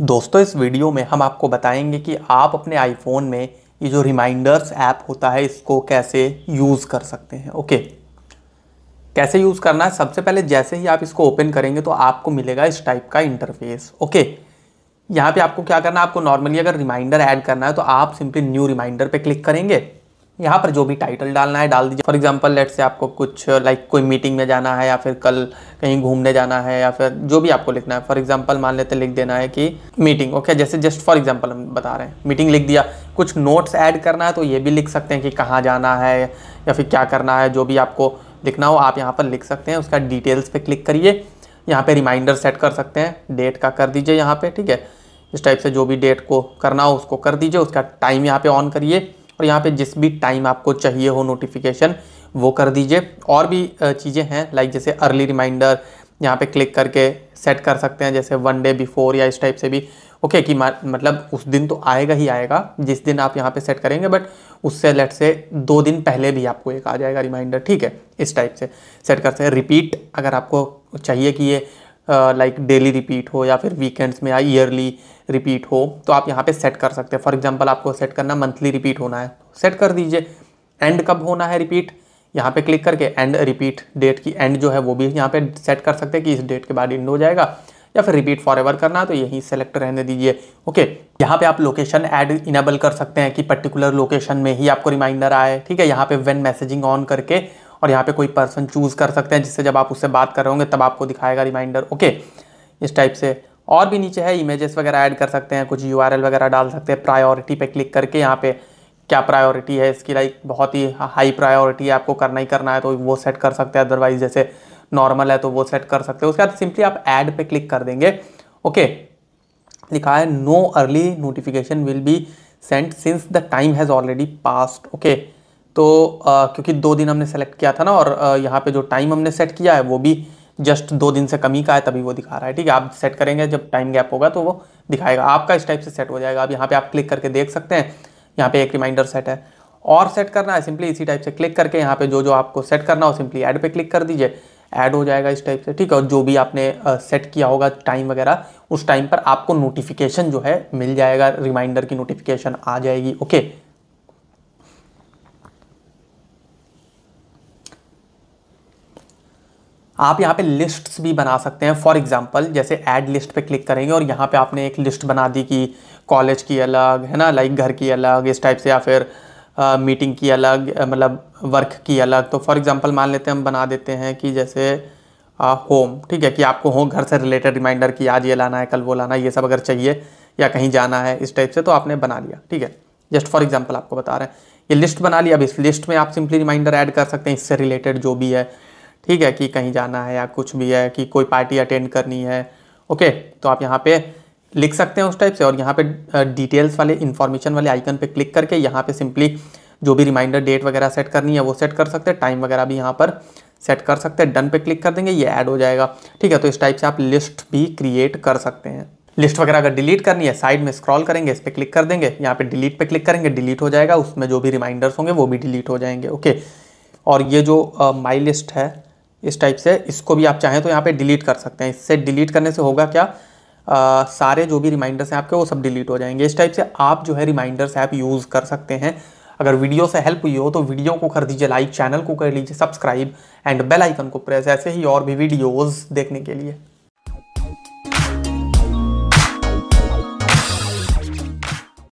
दोस्तों इस वीडियो में हम आपको बताएंगे कि आप अपने आईफोन में ये जो रिमाइंडर्स ऐप होता है इसको कैसे यूज़ कर सकते हैं ओके कैसे यूज़ करना है सबसे पहले जैसे ही आप इसको ओपन करेंगे तो आपको मिलेगा इस टाइप का इंटरफेस ओके यहाँ पे आपको क्या करना है आपको नॉर्मली अगर रिमाइंडर ऐड करना है तो आप सिंपली न्यू रिमाइंडर पे क्लिक करेंगे यहाँ पर जो भी टाइटल डालना है डाल दीजिए फॉर एग्जाम्पल लेट से आपको कुछ लाइक like, कोई मीटिंग में जाना है या फिर कल कहीं घूमने जाना है या फिर जो भी आपको लिखना है फॉर एग्जाम्पल मान लेते लिख देना है कि मीटिंग ओके okay? जैसे जस्ट फॉर एग्जाम्पल हम बता रहे हैं मीटिंग लिख दिया कुछ नोट्स ऐड करना है तो ये भी लिख सकते हैं कि कहाँ जाना है या फिर क्या करना है जो भी आपको लिखना हो आप यहाँ पर लिख सकते हैं उसका डिटेल्स पर क्लिक करिए यहाँ पर रिमाइंडर सेट कर सकते हैं डेट का कर दीजिए यहाँ पर ठीक है इस टाइप से जो भी डेट को करना हो उसको कर दीजिए उसका टाइम यहाँ पर ऑन करिए और यहाँ पे जिस भी टाइम आपको चाहिए हो नोटिफिकेशन वो कर दीजिए और भी चीज़ें हैं लाइक जैसे अर्ली रिमाइंडर यहाँ पे क्लिक करके सेट कर सकते हैं जैसे वन डे बिफोर या इस टाइप से भी ओके कि मतलब उस दिन तो आएगा ही आएगा जिस दिन आप यहाँ पे सेट करेंगे बट उससे लेट से दो दिन पहले भी आपको एक आ जाएगा रिमाइंडर ठीक है इस टाइप से सेट कर सकते हैं रिपीट अगर आपको चाहिए कि ये लाइक डेली रिपीट हो या फिर वीकेंड्स में या ईयरली रिपीट हो तो आप यहाँ पे सेट कर सकते हैं फॉर एग्जांपल आपको सेट करना मंथली रिपीट होना है सेट तो कर दीजिए एंड कब होना है रिपीट यहाँ पे क्लिक करके एंड रिपीट डेट की एंड जो है वो भी यहाँ पे सेट कर सकते हैं कि इस डेट के बाद एंड हो जाएगा या फिर रिपीट फॉर एवर करना है तो यहीं सेलेक्ट रहने दीजिए ओके यहाँ पे आप लोकेशन ऐड इनेबल कर सकते हैं कि पर्टिकुलर लोकेशन में ही आपको रिमाइंडर आए ठीक है यहाँ पे वेन मैसेजिंग ऑन करके और यहाँ पे कोई पर्सन चूज़ कर सकते हैं जिससे जब आप उससे बात कर रहे होंगे तब आपको दिखाएगा रिमाइंडर ओके इस टाइप से और भी नीचे है इमेजेस वगैरह ऐड कर सकते हैं कुछ यू वगैरह डाल सकते हैं प्रायोरिटी पे क्लिक करके यहाँ पे क्या प्रायोरिटी है इसकी लाइक बहुत ही हाई प्रायोरिटी है आपको करना ही करना है तो वो सेट कर सकते हैं अदरवाइज जैसे नॉर्मल है तो वो सेट कर सकते हैं उसके बाद सिंपली आप ऐड पे क्लिक कर देंगे ओके लिखा है no early notification will be sent since the time has already passed okay तो आ, क्योंकि दो दिन हमने सेलेक्ट किया था ना और यहाँ पे जो टाइम हमने सेट किया है वो भी जस्ट दो दिन से कमी का है तभी वो दिखा रहा है ठीक है आप सेट करेंगे जब टाइम गैप होगा तो वो दिखाएगा आपका इस टाइप से सेट हो जाएगा आप यहाँ पे आप क्लिक करके देख सकते हैं यहाँ पे एक रिमाइंडर सेट है और सेट करना है सिंपली इसी टाइप से क्लिक करके यहाँ पे जो जो आपको सेट करना हो सिंपली ऐड पे क्लिक कर दीजिए ऐड हो जाएगा इस टाइप से ठीक है और जो भी आपने सेट किया होगा टाइम वगैरह उस टाइम पर आपको नोटिफिकेशन जो है मिल जाएगा रिमाइंडर की नोटिफिकेशन आ जाएगी ओके आप यहाँ पे लिस्ट्स भी बना सकते हैं फॉर एग्जांपल जैसे ऐड लिस्ट पे क्लिक करेंगे और यहाँ पे आपने एक लिस्ट बना दी कि कॉलेज की अलग है ना लाइक घर की अलग इस टाइप से या फिर मीटिंग की अलग मतलब वर्क की अलग तो फॉर एग्ज़ाम्पल मान लेते हैं हम बना देते हैं कि जैसे आ, होम ठीक है कि आपको होम घर से रिलेटेड रिमाइंडर कि आज ये लाना है कल वो लाना है ये सब अगर चाहिए या कहीं जाना है इस टाइप से तो आपने बना लिया ठीक है जस्ट फॉर एग्जाम्पल आपको बता रहे हैं ये लिस्ट बना लिया अब इस लिस्ट में आप सिंपली रिमाइंडर ऐड कर सकते हैं इससे रिलेटेड जो भी है ठीक है कि कहीं जाना है या कुछ भी है कि कोई पार्टी अटेंड करनी है ओके तो आप यहाँ पे लिख सकते हैं उस टाइप से और यहाँ पे डिटेल्स वाले इन्फॉर्मेशन वाले आइकन पे क्लिक करके यहाँ पे सिंपली जो भी रिमाइंडर डेट वगैरह सेट करनी है वो सेट कर सकते हैं टाइम वगैरह भी यहाँ पर सेट कर सकते हैं डन पे क्लिक कर देंगे ये ऐड हो जाएगा ठीक है तो इस टाइप से आप लिस्ट भी क्रिएट कर सकते हैं लिस्ट वगैरह अगर डिलीट करनी है साइड में स्क्रॉल करेंगे इस पर क्लिक कर देंगे यहाँ पे डिलीट पे क्लिक करेंगे डिलीट हो जाएगा उसमें जो भी रिमाइंडर्स होंगे वो भी डिलीट हो जाएंगे ओके और ये जो माई uh, लिस्ट है इस टाइप से इसको भी आप चाहें तो यहाँ पे डिलीट कर सकते हैं इससे डिलीट करने से होगा क्या आ, सारे जो भी रिमाइंडर्स हैं आपके वो सब डिलीट हो जाएंगे इस टाइप से आप जो है रिमाइंडर्स ऐप यूज़ कर सकते हैं अगर वीडियो से हेल्प हुई हो तो वीडियो को कर दीजिए लाइक चैनल को कर लीजिए सब्सक्राइब एंड बेल आइकन को प्रेस ऐसे ही और भी वीडियोज़ देखने के लिए